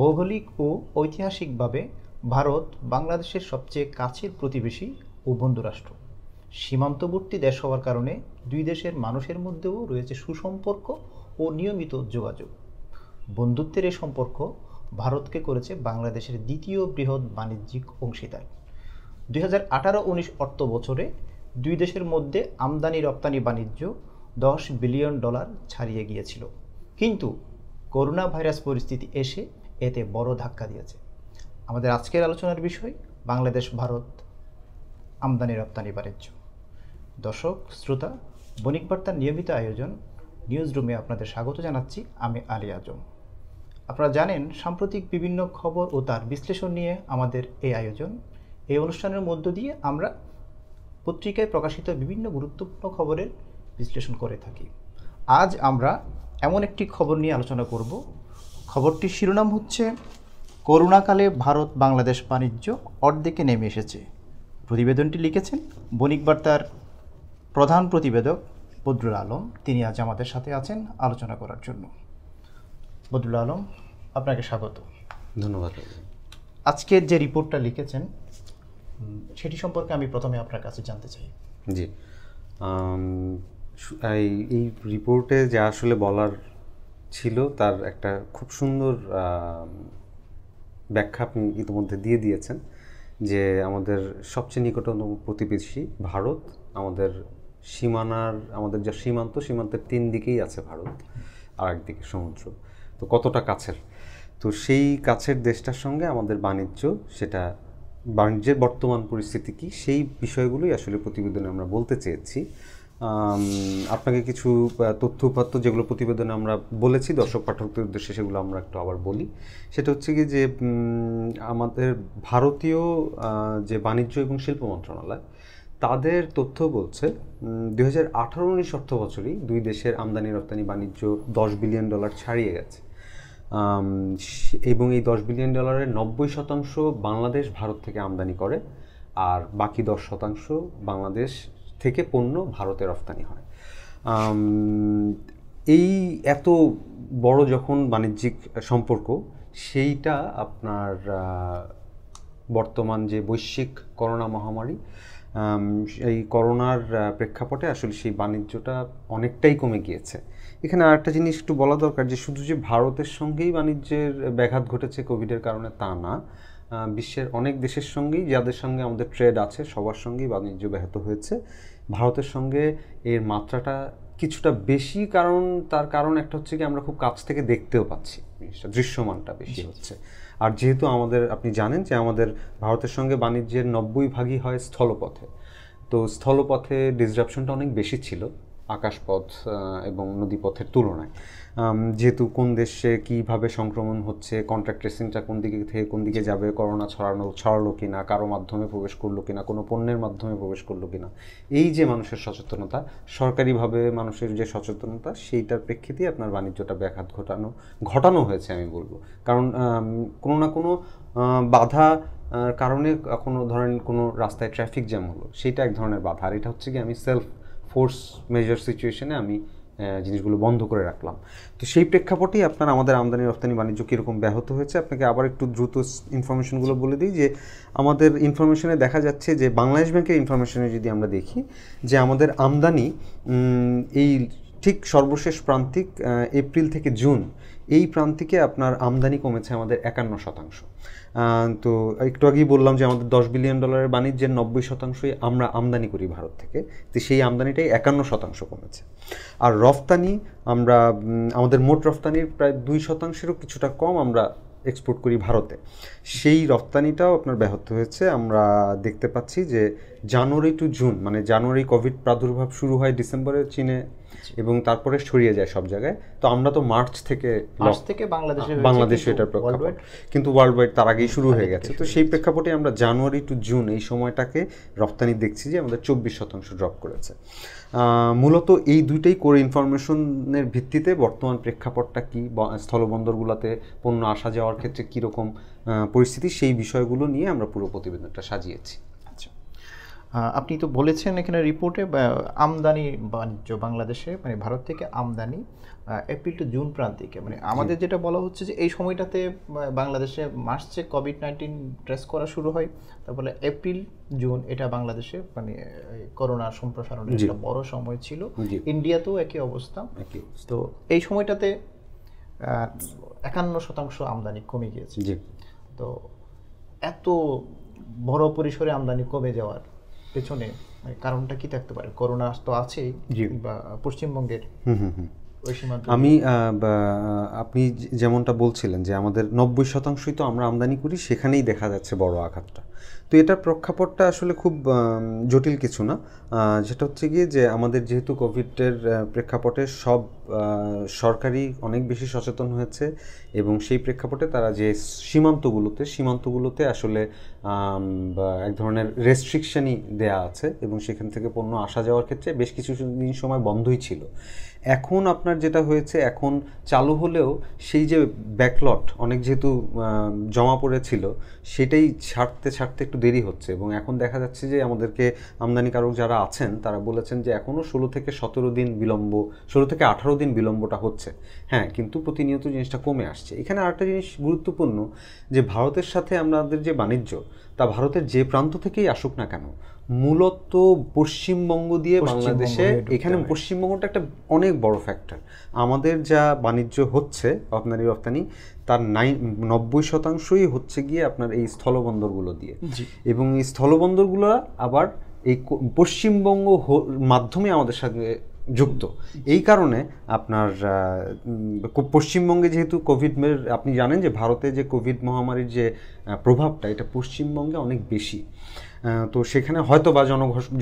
ভৌগোলিক ও ঐতিহাসিকভাবে ভারত বাংলাদেশের সবচেয়ে কাছের প্রতিবেশী ও বন্ধুরাষ্ট্র সীমান্তবর্তী দেশ হওয়ার কারণে দুই দেশের মানুষের মধ্যেও রয়েছে সুসম্পর্ক ও নিয়মিত যোগাযোগ বন্ধুত্বের এ সম্পর্ক ভারতকে করেছে বাংলাদেশের দ্বিতীয় বৃহৎ বাণিজ্যিক অংশীদার দুই হাজার আঠারো উনিশ অর্থ বছরে দুই দেশের মধ্যে আমদানি রপ্তানি বাণিজ্য দশ বিলিয়ন ডলার ছাড়িয়ে গিয়েছিল কিন্তু করোনা ভাইরাস পরিস্থিতি এসে এতে বড় ধাক্কা দিয়েছে আমাদের আজকের আলোচনার বিষয় বাংলাদেশ ভারত আমদানি রপ্তানি বাণিজ্য দর্শক শ্রোতা বণিক বার্তার নিয়মিত আয়োজন নিউজ রুমে আপনাদের স্বাগত জানাচ্ছি আমি আলী আজম আপনারা জানেন সাম্প্রতিক বিভিন্ন খবর ও তার বিশ্লেষণ নিয়ে আমাদের এই আয়োজন এই অনুষ্ঠানের মধ্য দিয়ে আমরা পত্রিকায় প্রকাশিত বিভিন্ন গুরুত্বপূর্ণ খবরের বিশ্লেষণ করে থাকি আজ আমরা এমন একটি খবর নিয়ে আলোচনা করব খবরটির শিরোনাম হচ্ছে করোনাকালে ভারত বাংলাদেশ বাণিজ্য অর্ধেকে নেমে এসেছে প্রতিবেদনটি লিখেছেন বণিক বার্তার প্রধান প্রতিবেদক বদরুল আলম তিনি আজ আমাদের সাথে আছেন আলোচনা করার জন্য বদরুল আলম আপনাকে স্বাগত ধন্যবাদ আজকের যে রিপোর্টটা লিখেছেন সেটি সম্পর্কে আমি প্রথমে আপনার কাছে জানতে চাই জি এই রিপোর্টে যা আসলে বলার ছিল তার একটা খুব সুন্দর ব্যাখ্যা আপনি ইতিমধ্যে দিয়ে দিয়েছেন যে আমাদের সবচেয়ে নিকটতম প্রতিবেশী ভারত আমাদের সীমানার আমাদের যা সীমান্ত সীমান্তের তিন দিকেই আছে ভারত আর একদিকে সমুদ্র তো কতটা কাছের তো সেই কাছের দেশটার সঙ্গে আমাদের বাণিজ্য সেটা বাণিজ্যের বর্তমান পরিস্থিতি কী সেই বিষয়গুলোই আসলে প্রতিবেদনে আমরা বলতে চেয়েছি আপনাকে কিছু তথ্য উপাত্ত যেগুলো প্রতিবেদনে আমরা বলেছি দর্শক পাঠকদের উদ্দেশ্যে সেগুলো আমরা একটু আবার বলি সেটা হচ্ছে কি যে আমাদের ভারতীয় যে বাণিজ্য এবং শিল্প মন্ত্রণালয় তাদের তথ্য বলছে দুই হাজার আঠারো উনিশ অর্থ বছরই দুই দেশের আমদানি রপ্তানি বাণিজ্য দশ বিলিয়ন ডলার ছাড়িয়ে গেছে এবং এই দশ বিলিয়ন ডলারের নব্বই শতাংশ বাংলাদেশ ভারত থেকে আমদানি করে আর বাকি দশ শতাংশ বাংলাদেশ থেকে পণ্য ভারতে রফতানি হয় এই এত বড় যখন বাণিজ্যিক সম্পর্ক সেইটা আপনার বর্তমান যে বৈশ্বিক করোনা মহামারী এই করোনার প্রেক্ষাপটে আসলে সেই বাণিজ্যটা অনেকটাই কমে গিয়েছে এখানে আরেকটা জিনিস একটু বলা দরকার যে শুধু যে ভারতের সঙ্গেই বাণিজ্যের ব্যাঘাত ঘটেছে কোভিডের কারণে তা না বিশ্বের অনেক দেশের সঙ্গেই যাদের সঙ্গে আমাদের ট্রেড আছে সবার সঙ্গেই বাণিজ্য ব্যাহত হয়েছে ভারতের সঙ্গে এর মাত্রাটা কিছুটা বেশি কারণ তার কারণ একটা হচ্ছে কি আমরা খুব কাছ থেকে দেখতেও পাচ্ছি জিনিসটা দৃশ্যমানটা বেশি হচ্ছে আর যেহেতু আমাদের আপনি জানেন যে আমাদের ভারতের সঙ্গে বাণিজ্যের নব্বই ভাগই হয় স্থলপথে তো স্থলপথে ডিসরাপশনটা অনেক বেশি ছিল আকাশপথ এবং নদীপথের তুলনায় যেহেতু কোন দেশে কিভাবে সংক্রমণ হচ্ছে কন্ট্যাক্ট ট্রেসিংটা কোন দিকে থেকে কোন দিকে যাবে করোনা ছড়ানো ছড়ালো কিনা কারো মাধ্যমে প্রবেশ করলো কিনা কোনো পণ্যের মাধ্যমে প্রবেশ করলো কিনা এই যে মানুষের সচেতনতা সরকারিভাবে মানুষের যে সচেতনতা সেইটার প্রেক্ষিতেই আপনার বাণিজ্যটা ব্যাঘাত ঘটানো ঘটানো হয়েছে আমি বলবো কারণ কোনো না কোনো বাধা কারণে কোনো ধরেন কোনো রাস্তায় ট্রাফিক জ্যাম হলো সেটা এক ধরনের বাধা আর এটা হচ্ছে কি আমি সেলফ ফোর্স মেজার সিচুয়েশনে আমি জিনিসগুলো বন্ধ করে রাখলাম তো সেই প্রেক্ষাপটেই আপনার আমাদের আমদানি রপ্তানি বাণিজ্য কীরকম ব্যাহত হয়েছে আপনাকে আবার একটু দ্রুত ইনফরমেশনগুলো বলে দিই যে আমাদের ইনফরমেশনে দেখা যাচ্ছে যে বাংলাদেশ ব্যাংকের ইনফরমেশনে যদি আমরা দেখি যে আমাদের আমদানি এই ঠিক সর্বশেষ প্রান্তিক এপ্রিল থেকে জুন এই প্রান্তিকে আপনার আমদানি কমেছে আমাদের একান্ন শতাংশ তো একটু আগেই বললাম যে আমাদের দশ বিলিয়ন ডলারের বাণিজ্যের নব্বই শতাংশই আমরা আমদানি করি ভারত থেকে তো সেই আমদানিটাই একান্ন শতাংশ কমেছে আর রফতানি আমরা আমাদের মোট রফতানির প্রায় দুই শতাংশেরও কিছুটা কম আমরা এক্সপোর্ট করি ভারতে সেই রপ্তানিটাও আপনার ব্যাহত হয়েছে আমরা দেখতে পাচ্ছি যে জানুয়ারি টু জুন মানে জানুয়ারি কোভিড প্রাদুর্ভাব শুরু হয় ডিসেম্বরে চীনে এবং তারপরে ছড়িয়ে যায় সব জায়গায় তো আমরা তো মার্চ থেকে মার্চ থেকে বাংলাদেশে বাংলাদেশে এটা প্রেক্ষাপট কিন্তু ওয়ার্ল্ড ওয়াইড তার আগেই শুরু হয়ে গেছে তো সেই প্রেক্ষাপটে আমরা জানুয়ারি টু জুন এই সময়টাকে রপ্তানি দেখছি যে আমাদের চব্বিশ শতাংশ ড্রপ করেছে মূলত এই দুইটাই কোর ইনফরমেশনের ভিত্তিতে বর্তমান প্রেক্ষাপটটা কি স্থলবন্দরগুলোতে পণ্য আসা যাওয়ার ক্ষেত্রে কীরকম পরিস্থিতি সেই বিষয়গুলো নিয়ে আমরা পুরো প্রতিবেদনটা সাজিয়েছি আপনি তো বলেছেন এখানে রিপোর্টে আমদানি বাণিজ্য বাংলাদেশে মানে ভারত থেকে আমদানি এপ্রিল টু জুন প্রান্তিকে মানে আমাদের যেটা বলা হচ্ছে যে এই সময়টাতে বাংলাদেশে মার্চে কোভিড নাইন্টিন ট্রেস করা শুরু হয় তারপরে এপ্রিল জুন এটা বাংলাদেশে মানে করোনা সম্প্রসারণের একটা বড় সময় ছিল ইন্ডিয়াতেও একই অবস্থা তো এই সময়টাতে একান্ন শতাংশ আমদানি কমে গিয়েছে তো এত বড় পরিসরে আমদানি কমে যাওয়ার পেছনে মানে কারণটা কি থাকতে পারে করোনা তো আছেই বা পশ্চিমবঙ্গের আমি আপনি যেমনটা বলছিলেন যে আমাদের নব্বই শতাংশই তো আমরা আমদানি করি সেখানেই দেখা যাচ্ছে বড় আঘাতটা তো এটার প্রেক্ষাপটটা আসলে খুব জটিল কিছু না যেটা হচ্ছে গিয়ে যে আমাদের যেহেতু কোভিডের প্রেক্ষাপটে সব সরকারি অনেক বেশি সচেতন হয়েছে এবং সেই প্রেক্ষাপটে তারা যে সীমান্তগুলোতে সীমান্তগুলোতে আসলে এক ধরনের রেস্ট্রিকশানই দেয়া আছে এবং সেখান থেকে পণ্য আসা যাওয়ার ক্ষেত্রে বেশ কিছু দিন সময় বন্ধই ছিল এখন আপনার যেটা হয়েছে এখন চালু হলেও সেই যে ব্যাকলট অনেক যেহেতু জমা পড়েছিল সেটাই ছাড়তে ছাড়তে একটু দেরি হচ্ছে এবং এখন দেখা যাচ্ছে যে আমাদেরকে আমদানিকারক যারা আছেন তারা বলেছেন যে এখনও ষোলো থেকে সতেরো দিন বিলম্ব ষোলো থেকে আঠারো দিন বিলম্বটা হচ্ছে হ্যাঁ কিন্তু প্রতিনিয়ত জিনিসটা কমে আসছে এখানে আরেকটা জিনিস গুরুত্বপূর্ণ যে ভারতের সাথে আমাদের যে বাণিজ্য তা ভারতের যে প্রান্ত থেকেই আসুক না কেন মূলত পশ্চিমবঙ্গ দিয়ে বাংলাদেশে এখানে পশ্চিমবঙ্গটা একটা অনেক বড় ফ্যাক্টর আমাদের যা বাণিজ্য হচ্ছে রপ্তানি রপ্তানি তার নাইন নব্বই শতাংশই হচ্ছে গিয়ে আপনার এই স্থলবন্দরগুলো দিয়ে এবং এই স্থলবন্দরগুলো আবার এই পশ্চিমবঙ্গ মাধ্যমে আমাদের সাথে যুক্ত এই কারণে আপনার পশ্চিমবঙ্গে যেহেতু কোভিড আপনি জানেন যে ভারতে যে কোভিড মহামারীর যে প্রভাবটা এটা পশ্চিমবঙ্গে অনেক বেশি তো সেখানে হয়তো বা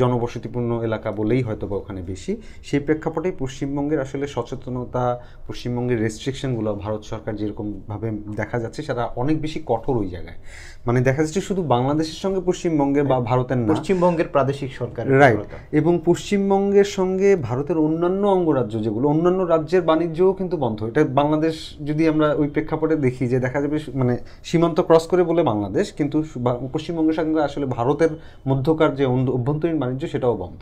জনবসতিপূর্ণ এলাকা বলেই হয়তো বা ওখানে বেশি সেই প্রেক্ষাপটেই পশ্চিমবঙ্গের আসলে সচেতনতা পশ্চিমবঙ্গের রেস্ট্রিকশনগুলো ভারত সরকার যেরকমভাবে দেখা যাচ্ছে সেটা অনেক বেশি কঠোর ওই জায়গায় মানে দেখা যাচ্ছে শুধু বাংলাদেশের সঙ্গে পশ্চিমবঙ্গের বা হ্যাঁ, ভারতের পশ্চিমবঙ্গের প্রাদেশিক সরকার রাইট এবং পশ্চিমবঙ্গের সঙ্গে ভারতের অন্যান্য অঙ্গরাজ্য যেগুলো অন্যান্য রাজ্যের বাণিজ্যও কিন্তু বন্ধ এটা বাংলাদেশ যদি আমরা ওই প্রেক্ষাপটে দেখি যে দেখা যাবে মানে সীমান্ত ক্রস করে বলে বাংলাদেশ কিন্তু পশ্চিমবঙ্গের সঙ্গে আসলে ভারতের ভারতের মধ্যকার যে অভ্যন্তরীণ বাণিজ্য সেটাও বন্ধ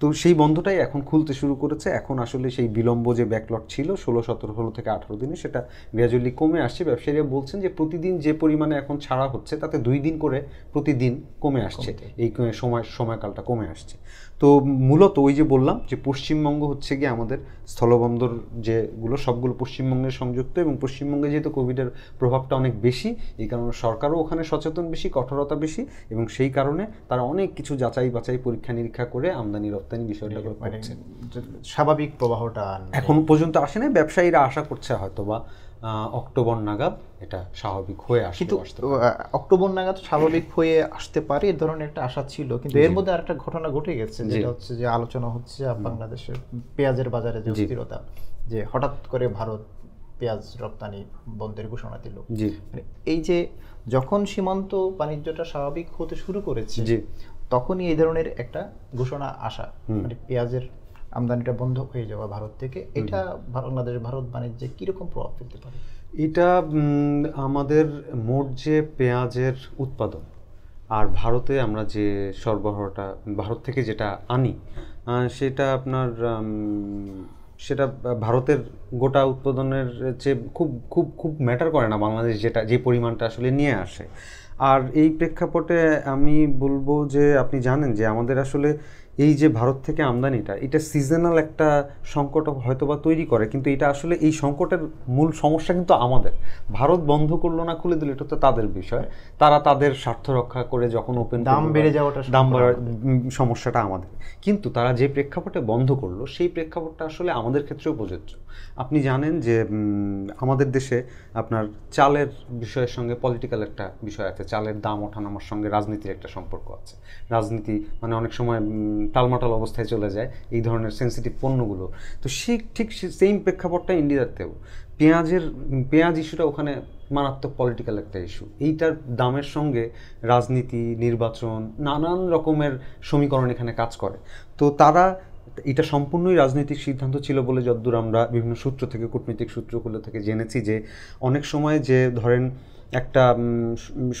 তো সেই বন্ধটাই এখন খুলতে শুরু করেছে এখন আসলে সেই বিলম্ব যে ব্যাকলট ছিল ষোলো সতেরো ষোলো থেকে আঠারো দিনে সেটা গ্র্যাজুয়ালি কমে আসছে ব্যবসায়ীরা বলছেন যে প্রতিদিন যে পরিমাণে এখন ছাড়া হচ্ছে তাতে দুই দিন করে প্রতিদিন কমে আসছে এই সময় সময়কালটা কমে আসছে তো মূলত ওই যে বললাম যে পশ্চিমবঙ্গ হচ্ছে গিয়ে আমাদের স্থলবন্দর যেগুলো সবগুলো পশ্চিমবঙ্গের সংযুক্ত এবং পশ্চিমবঙ্গে যেহেতু কোভিডের প্রভাবটা অনেক বেশি এই কারণে সরকারও ওখানে সচেতন বেশি কঠোরতা বেশি এবং সেই কারণে তারা অনেক কিছু যাচাই বাছাই পরীক্ষা নিরীক্ষা করে আমদানি রপ্তানি বিষয়টা মানে স্বাভাবিক প্রবাহটা এখন পর্যন্ত আসে না ব্যবসায়ীরা আশা করছে হয়তো বা অক্টোবর নাগাদ এটা স্বাভাবিক হয়ে আসে কিন্তু অক্টোবর নাগাদ স্বাভাবিক হয়ে আসতে পারে এই ধরনের একটা আশা ছিল কিন্তু এর মধ্যে আরেকটা ঘটনা ঘটে গেছে যেটা হচ্ছে যে আলোচনা হচ্ছে বাংলাদেশের পেঁয়াজের বাজারে যে অস্থিরতা যে হঠাৎ করে ভারত পেঁয়াজ রপ্তানি বন্ধের ঘোষণা দিল মানে এই যে যখন সীমান্ত বাণিজ্যটা স্বাভাবিক হতে শুরু করেছে তখনই এই ধরনের একটা ঘোষণা আসা মানে পেঁয়াজের আমদানিটা বন্ধ হয়ে যাওয়া ভারত থেকে এটা বাংলাদেশ ভারত বাণিজ্যে কীরকম প্রভাব ফেলতে পারে এটা আমাদের মোট যে পেঁয়াজের উৎপাদন আর ভারতে আমরা যে সরবরাহটা ভারত থেকে যেটা আনি সেটা আপনার সেটা ভারতের গোটা উৎপাদনের চেয়ে খুব খুব খুব ম্যাটার করে না বাংলাদেশ যেটা যে পরিমাণটা আসলে নিয়ে আসে আর এই প্রেক্ষাপটে আমি বলবো যে আপনি জানেন যে আমাদের আসলে এই যে ভারত থেকে আমদানিটা এটা সিজনাল একটা সংকট হয়তোবা তৈরি করে কিন্তু এটা আসলে এই সংকটের মূল সমস্যা কিন্তু আমাদের ভারত বন্ধ করলো না খুলে দিল এটা তো তাদের বিষয় তারা তাদের স্বার্থ রক্ষা করে যখন ওপেন দাম বেড়ে যাওয়াটা দাম বাড়ার সমস্যাটা আমাদের কিন্তু তারা যে প্রেক্ষাপটে বন্ধ করলো সেই প্রেক্ষাপটটা আসলে আমাদের ক্ষেত্রেও প্রযোজ্য আপনি জানেন যে আমাদের দেশে আপনার চালের বিষয়ের সঙ্গে পলিটিক্যাল একটা বিষয় আছে চালের দাম ওঠানামার সঙ্গে রাজনীতির একটা সম্পর্ক আছে রাজনীতি মানে অনেক সময় টালমাটাল অবস্থায় চলে যায় এই ধরনের সেন্সিটিভ পণ্যগুলো তো সেই ঠিক সেম প্রেক্ষাপটটা ইন্ডিয়াতেও পেঁয়াজের পেঁয়াজ ইস্যুটা ওখানে মারাত্মক পলিটিক্যাল একটা ইস্যু এইটার দামের সঙ্গে রাজনীতি নির্বাচন নানান রকমের সমীকরণ এখানে কাজ করে তো তারা এটা সম্পূর্ণই রাজনৈতিক সিদ্ধান্ত ছিল বলে যদ্দূর আমরা বিভিন্ন সূত্র থেকে কূটনৈতিক সূত্রগুলো থেকে জেনেছি যে অনেক সময় যে ধরেন একটা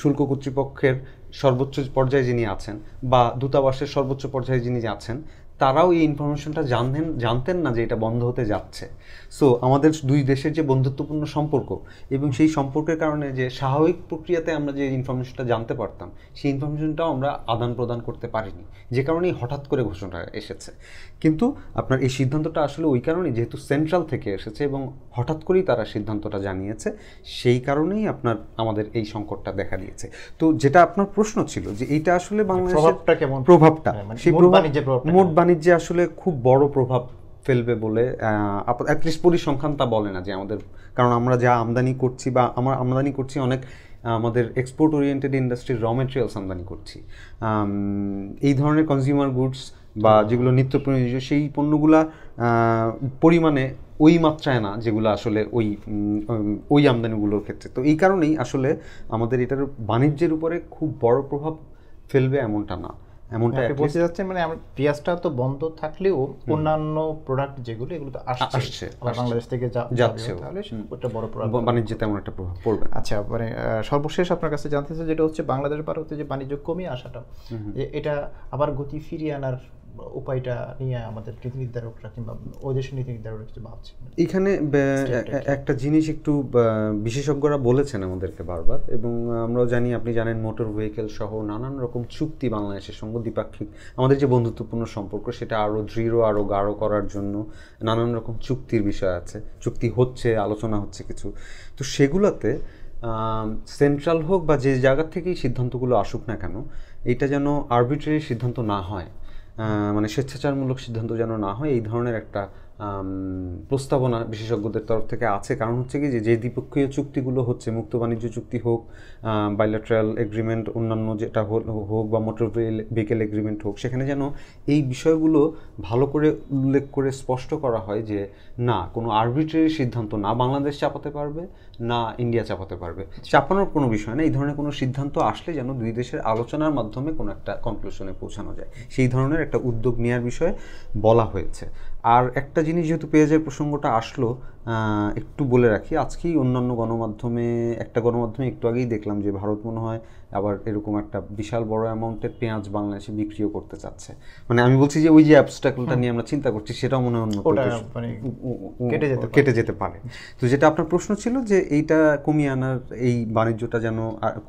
শুল্ক কর্তৃপক্ষের সর্বোচ্চ পর্যায়ে যিনি আছেন বা দূতাবাসের সর্বোচ্চ পর্যায়ে যিনি আছেন তারাও এই ইনফরমেশনটা জানেন জানতেন না যে এটা বন্ধ হতে যাচ্ছে সো আমাদের দুই দেশের যে বন্ধুত্বপূর্ণ সম্পর্ক এবং সেই সম্পর্কের কারণে যে স্বাভাবিক প্রক্রিয়াতে আমরা যে ইনফরমেশনটা জানতে পারতাম সেই ইনফরমেশনটাও আমরা আদান প্রদান করতে পারিনি যে কারণেই হঠাৎ করে ঘোষণা এসেছে কিন্তু আপনার এই সিদ্ধান্তটা আসলে ওই কারণে যেহেতু সেন্ট্রাল থেকে এসেছে এবং হঠাৎ করেই তারা সিদ্ধান্তটা জানিয়েছে সেই কারণেই আপনার আমাদের এই সংকটটা দেখা দিয়েছে তো যেটা আপনার প্রশ্ন ছিল যে এটা আসলে বাংলাদেশের প্রভাবটা কেমন প্রভাবটা হ্যাঁ, মানে সেই প্রভাব মোট বাণিজ্যে আসলে খুব বড় প্রভাব ফেলবে বলে অ্যাটলিস্ট পরিসংখ্যান তা বলে না যে আমাদের কারণ আমরা যা আমদানি করছি বা আমরা আমদানি করছি অনেক আমাদের এক্সপোর্ট ওরিয়েন্টেড ইন্ডাস্ট্রির র মেটেরিয়ালস আমদানি করছি এই ধরনের কনজিউমার গুডস বা যেগুলো নিত্য প্রয়োজনীয় সেই পণ্যগুলা পরিমাণে ওই মাত্রায় না যেগুলো আসলে ওই ওই আমদানিগুলোর ক্ষেত্রে তো এই কারণেই আসলে আমাদের এটার বাণিজ্যের উপরে খুব বড় প্রভাব ফেলবে এমনটা না এমনটা হ্যাঁ, বলতে যাচ্ছে মানে পিয়াজটা তো বন্ধ থাকলেও অন্যান্য প্রোডাক্ট যেগুলো এগুলো তো আসছে বাংলাদেশ থেকে যাচ্ছে তাহলে বড় প্রভাব বাণিজ্যে তেমন একটা প্রভাব পড়বে আচ্ছা মানে সর্বশেষ আপনার কাছে জানতে চাই যেটা হচ্ছে বাংলাদেশ ভারতে যে বাণিজ্য কমে আসাটা এটা আবার গতি ফিরিয়ে আনার উপায়টা নিয়ে আমাদের নীতি নির্ধারকরা কিংবা ওই দেশের নীতি নির্ধারকরা কিছু ভাবছে এখানে একটা জিনিস একটু বিশেষজ্ঞরা বলেছেন আমাদেরকে বারবার এবং আমরাও জানি আপনি জানেন মোটর ভেহিকেল সহ নানান রকম চুক্তি বাংলাদেশের সঙ্গে দ্বিপাক্ষিক আমাদের যে বন্ধুত্বপূর্ণ সম্পর্ক সেটা আরও দৃঢ় আরও গাঢ় করার জন্য নানান রকম চুক্তির বিষয় আছে চুক্তি হচ্ছে আলোচনা হচ্ছে কিছু তো সেগুলোতে সেন্ট্রাল হোক বা যে জায়গা থেকেই সিদ্ধান্তগুলো আসুক না কেন এটা যেন আর্বিট্রারি সিদ্ধান্ত না হয় মানে স্বেচ্ছাচারমূলক সিদ্ধান্ত যেন না হয় এই ধরনের একটা প্রস্তাবনা বিশেষজ্ঞদের তরফ থেকে আছে কারণ হচ্ছে কি যে যে দ্বিপক্ষীয় চুক্তিগুলো হচ্ছে মুক্ত বাণিজ্য চুক্তি হোক বাইলেট্রাল এগ্রিমেন্ট অন্যান্য যেটা হোক বা মোটর ভেহিকেল এগ্রিমেন্ট হোক সেখানে যেন এই বিষয়গুলো ভালো করে উল্লেখ করে স্পষ্ট করা হয় যে না কোনো আর্বিট্রারি সিদ্ধান্ত না বাংলাদেশ চাপাতে পারবে না ইন্ডিয়া চাপাতে পারবে চাপানোর কোনো বিষয় না এই ধরনের কোনো সিদ্ধান্ত আসলে যেন দুই দেশের আলোচনার মাধ্যমে কোনো একটা কনক্লুশনে পৌঁছানো যায় সেই ধরনের একটা উদ্যোগ নেওয়ার বিষয়ে বলা হয়েছে আর একটা জিনিস যেহেতু পেঁয়াজের প্রসঙ্গটা আসলো একটু বলে রাখি আজকেই অন্যান্য গণমাধ্যমে একটা গণমাধ্যমে একটু আগেই দেখলাম যে ভারত মনে হয় আবার এরকম একটা বিশাল বড় অ্যামাউন্টের পেঁয়াজ বাংলাদেশে বিক্রিও করতে চাচ্ছে মানে আমি বলছি যে ওই যে অ্যাবস্ট্রাকলটা নিয়ে আমরা চিন্তা করছি সেটাও মনে হয় অন্য মানে কেটে যেতে কেটে যেতে পারে তো যেটা আপনার প্রশ্ন ছিল যে এইটা কমিয়ে আনার এই বাণিজ্যটা যেন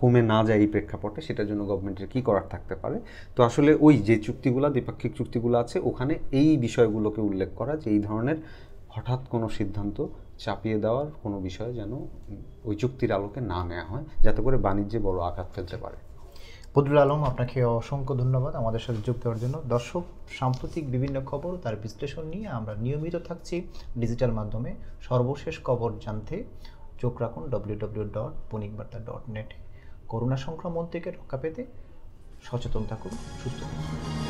কমে না যায় এই প্রেক্ষাপটে সেটার জন্য গভর্নমেন্টের কী করার থাকতে পারে তো আসলে ওই যে চুক্তিগুলো দ্বিপাক্ষিক চুক্তিগুলো আছে ওখানে এই বিষয়গুলোকে উল্লেখ করা যে এই ধরনের হঠাৎ কোনো সিদ্ধান্ত চাপিয়ে দেওয়ার কোনো বিষয় যেন ওই চুক্তির আলোকে না নেওয়া হয় যাতে করে বাণিজ্যে বড় আঘাত ফেলতে পারে বদরুল আলম আপনাকে অসংখ্য ধন্যবাদ আমাদের সাথে যোগ দেওয়ার জন্য দর্শক সাম্প্রতিক বিভিন্ন খবর তার বিশ্লেষণ নিয়ে আমরা নিয়মিত থাকছি ডিজিটাল মাধ্যমে সর্বশেষ খবর জানতে চোখ রাখুন W W dot Bonikbarta dot net corona সংক্রমণ থেকে রক্ষা পেতে সচেতন থাকুন সুস্থ থাকুন